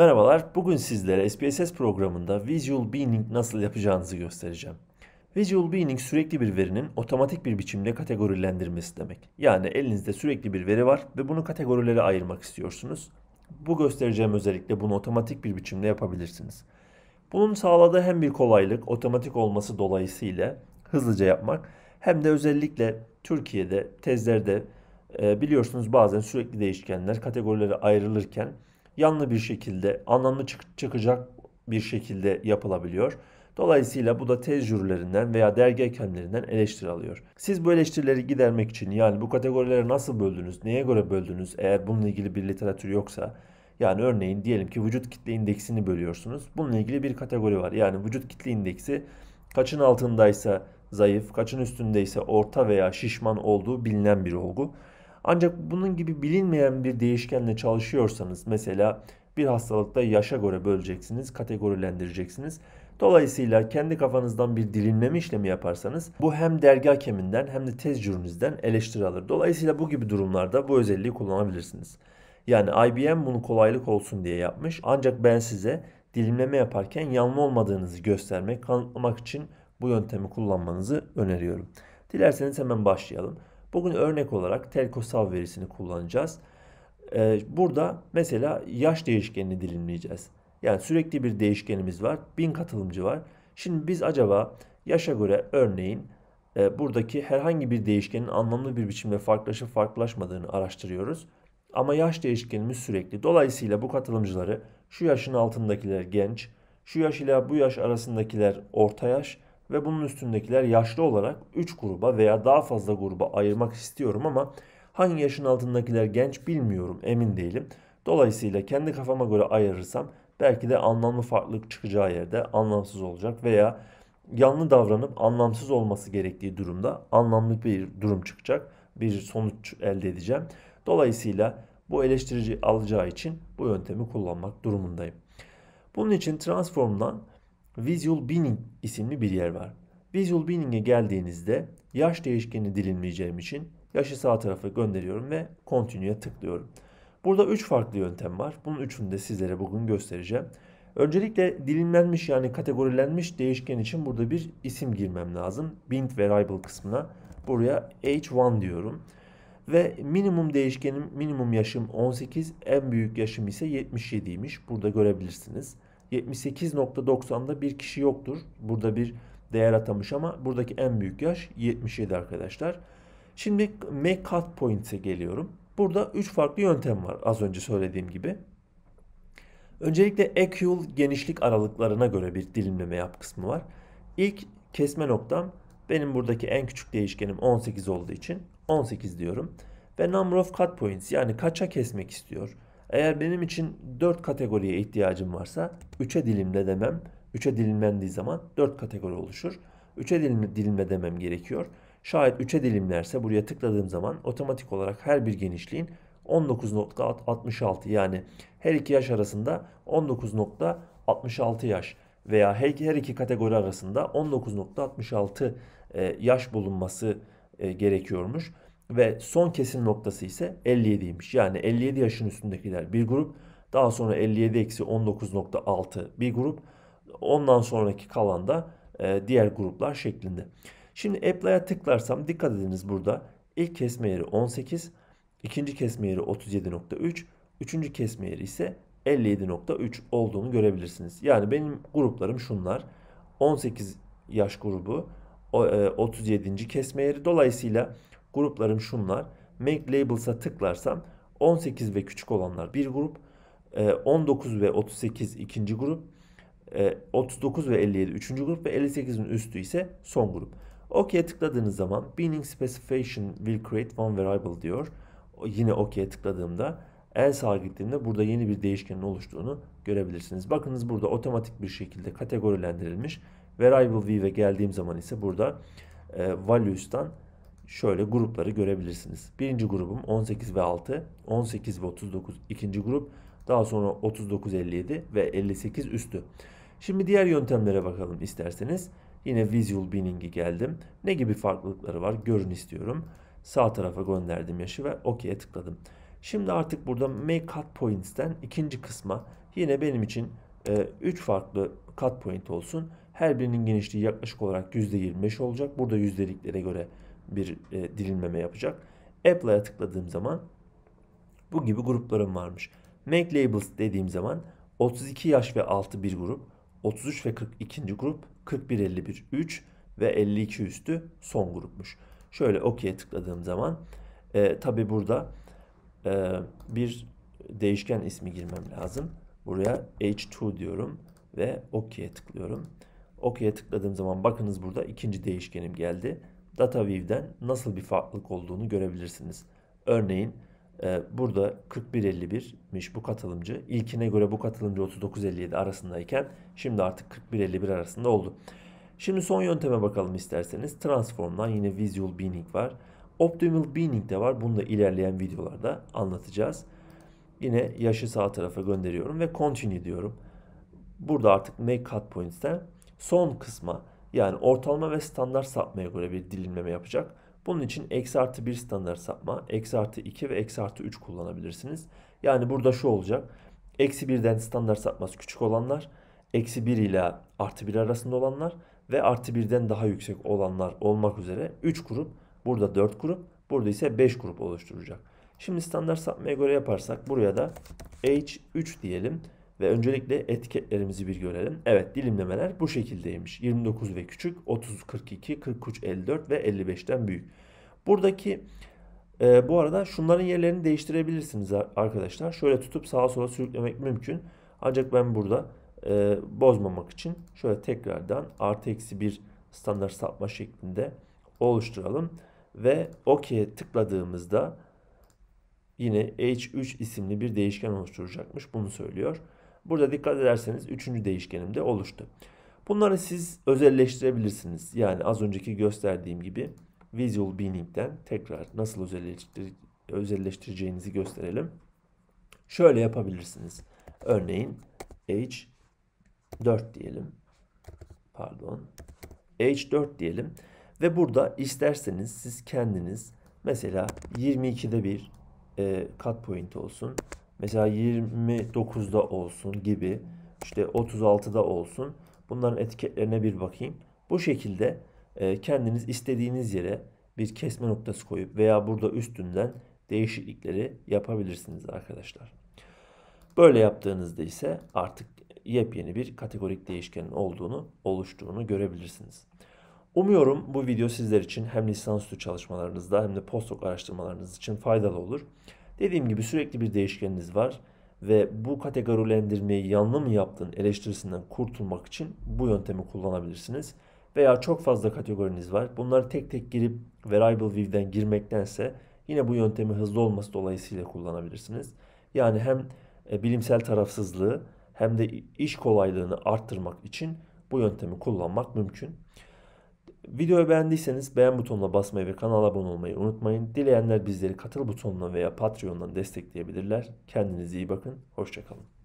Merhabalar, bugün sizlere SPSS programında Visual Binning nasıl yapacağınızı göstereceğim. Visual Binning sürekli bir verinin otomatik bir biçimde kategorilendirmesi demek. Yani elinizde sürekli bir veri var ve bunu kategorilere ayırmak istiyorsunuz. Bu göstereceğim özellikle bunu otomatik bir biçimde yapabilirsiniz. Bunun sağladığı hem bir kolaylık, otomatik olması dolayısıyla hızlıca yapmak hem de özellikle Türkiye'de tezlerde e, biliyorsunuz bazen sürekli değişkenler kategorilere ayrılırken yanlı bir şekilde, anlamlı çık çıkacak bir şekilde yapılabiliyor. Dolayısıyla bu da tez jürilerinden veya dergi hakemlerinden eleştiri alıyor. Siz bu eleştirileri gidermek için yani bu kategorileri nasıl böldünüz, neye göre böldünüz eğer bununla ilgili bir literatür yoksa yani örneğin diyelim ki vücut kitle indeksini bölüyorsunuz. Bununla ilgili bir kategori var. Yani vücut kitle indeksi kaçın altındaysa zayıf, kaçın üstündeyse orta veya şişman olduğu bilinen bir olgu. Ancak bunun gibi bilinmeyen bir değişkenle çalışıyorsanız mesela bir hastalıkta yaşa göre böleceksiniz, kategorilendireceksiniz. Dolayısıyla kendi kafanızdan bir dilimleme işlemi yaparsanız bu hem dergi hakeminden hem de tez jürinizden eleştiri alır. Dolayısıyla bu gibi durumlarda bu özelliği kullanabilirsiniz. Yani IBM bunu kolaylık olsun diye yapmış ancak ben size dilimleme yaparken yanlı olmadığınızı göstermek, kanıtlamak için bu yöntemi kullanmanızı öneriyorum. Dilerseniz hemen başlayalım. Bugün örnek olarak telkosal verisini kullanacağız. Ee, burada mesela yaş değişkenini dilimleyeceğiz. Yani sürekli bir değişkenimiz var. 1000 katılımcı var. Şimdi biz acaba yaşa göre örneğin e, buradaki herhangi bir değişkenin anlamlı bir biçimde farklılaşıp farklılaşmadığını araştırıyoruz. Ama yaş değişkenimiz sürekli. Dolayısıyla bu katılımcıları şu yaşın altındakiler genç, şu yaş ile bu yaş arasındakiler orta yaş, ve bunun üstündekiler yaşlı olarak 3 gruba veya daha fazla gruba ayırmak istiyorum ama hangi yaşın altındakiler genç bilmiyorum emin değilim. Dolayısıyla kendi kafama göre ayırırsam belki de anlamlı farklılık çıkacağı yerde anlamsız olacak veya yanlı davranıp anlamsız olması gerektiği durumda anlamlı bir durum çıkacak. Bir sonuç elde edeceğim. Dolayısıyla bu eleştirici alacağı için bu yöntemi kullanmak durumundayım. Bunun için transformdan Visual Binning isimli bir yer var. Visual Binning'e geldiğinizde yaş değişkeni dilinmeyeceğim için yaşı sağ tarafa gönderiyorum ve Continue'ya tıklıyorum. Burada 3 farklı yöntem var. Bunun üçünü de sizlere bugün göstereceğim. Öncelikle dilimlenmiş yani kategorilenmiş değişken için burada bir isim girmem lazım. Bint Variable kısmına buraya H1 diyorum. Ve minimum değişkenim, minimum yaşım 18, en büyük yaşım ise 77'ymiş. Burada görebilirsiniz. 78.90'da bir kişi yoktur. Burada bir değer atamış ama buradaki en büyük yaş 77 arkadaşlar. Şimdi make cut points'e geliyorum. Burada 3 farklı yöntem var az önce söylediğim gibi. Öncelikle EQL genişlik aralıklarına göre bir dilimleme yap kısmı var. İlk kesme noktam benim buradaki en küçük değişkenim 18 olduğu için 18 diyorum. Ve number of cut points yani kaça kesmek istiyor. Eğer benim için 4 kategoriye ihtiyacım varsa 3'e dilimle demem. 3'e dilimlendiği zaman 4 kategori oluşur. 3'e dilimle, dilimle demem gerekiyor. Şayet 3'e dilimlerse buraya tıkladığım zaman otomatik olarak her bir genişliğin 19.66 yani her iki yaş arasında 19.66 yaş veya her iki kategori arasında 19.66 e, yaş bulunması e, gerekiyormuş. Ve son kesim noktası ise 57'ymiş. Yani 57 yaşın üstündekiler bir grup. Daha sonra 57-19.6 bir grup. Ondan sonraki kalan da e, diğer gruplar şeklinde. Şimdi apply'a tıklarsam dikkat ediniz burada. İlk kesme yeri 18, ikinci kesme yeri 37.3, üçüncü kesme yeri ise 57.3 olduğunu görebilirsiniz. Yani benim gruplarım şunlar. 18 yaş grubu, 37. E, kesme yeri. Dolayısıyla Gruplarım şunlar. Make Labels'a tıklarsam 18 ve küçük olanlar bir grup. 19 e, ve 38 ikinci grup. 39 e, ve 57 üçüncü grup ve 58'in üstü ise son grup. OK'ye tıkladığınız zaman Binning Specification will create one variable diyor. Yine OK'ye tıkladığımda en sağa gittiğimde burada yeni bir değişkenin oluştuğunu görebilirsiniz. Bakınız burada otomatik bir şekilde kategorilendirilmiş. Variable view'e geldiğim zaman ise burada e, values'tan şöyle grupları görebilirsiniz. Birinci grubum 18 ve 6, 18 ve 39 ikinci grup, daha sonra 39, 57 ve 58 üstü. Şimdi diğer yöntemlere bakalım isterseniz. Yine Visual Binning'i geldim. Ne gibi farklılıkları var görün istiyorum. Sağ tarafa gönderdim yaşı ve OK'ye tıkladım. Şimdi artık burada Make Cut Points'ten ikinci kısma yine benim için 3 e, farklı cut point olsun. Her birinin genişliği yaklaşık olarak %25 olacak. Burada yüzdeliklere göre bir e, dilimleme yapacak. Apply'a tıkladığım zaman bu gibi gruplarım varmış. Make Labels dediğim zaman 32 yaş ve altı bir grup, 33 ve 42. grup, 41-51 3 ve 52 üstü son grupmuş. Şöyle OK'ye tıkladığım zaman e, tabi burada e, bir değişken ismi girmem lazım. Buraya H2 diyorum ve OK'ye tıklıyorum. OK'ye tıkladığım zaman bakınız burada ikinci değişkenim geldi. DataView'den nasıl bir farklılık olduğunu görebilirsiniz. Örneğin e, burada 41.51'miş bu katılımcı. İlkine göre bu katılımcı 39.57 arasındayken şimdi artık 41.51 arasında oldu. Şimdi son yönteme bakalım isterseniz. Transform'dan yine Visual Binning var. Optimal Binning de var. Bunu da ilerleyen videolarda anlatacağız. Yine yaşı sağ tarafa gönderiyorum ve Continue diyorum. Burada artık Make Cut Points'ten son kısma yani ortalama ve standart sapmaya göre bir dilimleme yapacak. Bunun için eksi artı 1 standart sapma, eksi artı 2 ve eksi artı 3 kullanabilirsiniz. Yani burada şu olacak. Eksi 1'den standart sapması küçük olanlar, eksi 1 ile artı 1 arasında olanlar ve artı 1'den daha yüksek olanlar olmak üzere 3 grup, burada 4 grup, burada ise 5 grup oluşturacak. Şimdi standart sapmaya göre yaparsak buraya da H3 diyelim. Ve öncelikle etiketlerimizi bir görelim. Evet dilimlemeler bu şekildeymiş. 29 ve küçük, 30, 42, 43, 54 ve 55'ten büyük. Buradaki e, bu arada şunların yerlerini değiştirebilirsiniz arkadaşlar. Şöyle tutup sağa sola sürüklemek mümkün. Ancak ben burada e, bozmamak için şöyle tekrardan artı eksi bir standart sapma şeklinde oluşturalım. Ve OK'ye tıkladığımızda yine H3 isimli bir değişken oluşturacakmış. Bunu söylüyor. Burada dikkat ederseniz üçüncü değişkenim de oluştu. Bunları siz özelleştirebilirsiniz. Yani az önceki gösterdiğim gibi Visual Beaning'den tekrar nasıl özelleştireceğinizi gösterelim. Şöyle yapabilirsiniz. Örneğin H4 diyelim. Pardon. H4 diyelim. Ve burada isterseniz siz kendiniz mesela 22'de bir e, cut point olsun. Mesela 29'da olsun gibi işte 36'da olsun. Bunların etiketlerine bir bakayım. Bu şekilde e, kendiniz istediğiniz yere bir kesme noktası koyup veya burada üstünden değişiklikleri yapabilirsiniz arkadaşlar. Böyle yaptığınızda ise artık yepyeni bir kategorik değişkenin olduğunu, oluştuğunu görebilirsiniz. Umuyorum bu video sizler için hem lisansüstü çalışmalarınızda hem de postdoc araştırmalarınız için faydalı olur. Dediğim gibi sürekli bir değişkeniniz var ve bu kategorilendirmeyi yanlı mı yaptın eleştirisinden kurtulmak için bu yöntemi kullanabilirsiniz. Veya çok fazla kategoriniz var. Bunları tek tek girip variable view'den girmektense yine bu yöntemi hızlı olması dolayısıyla kullanabilirsiniz. Yani hem e, bilimsel tarafsızlığı hem de iş kolaylığını arttırmak için bu yöntemi kullanmak mümkün. Videoyu beğendiyseniz beğen butonuna basmayı ve kanala abone olmayı unutmayın. Dileyenler bizleri katıl butonuna veya Patreon'dan destekleyebilirler. Kendinize iyi bakın. Hoşçakalın.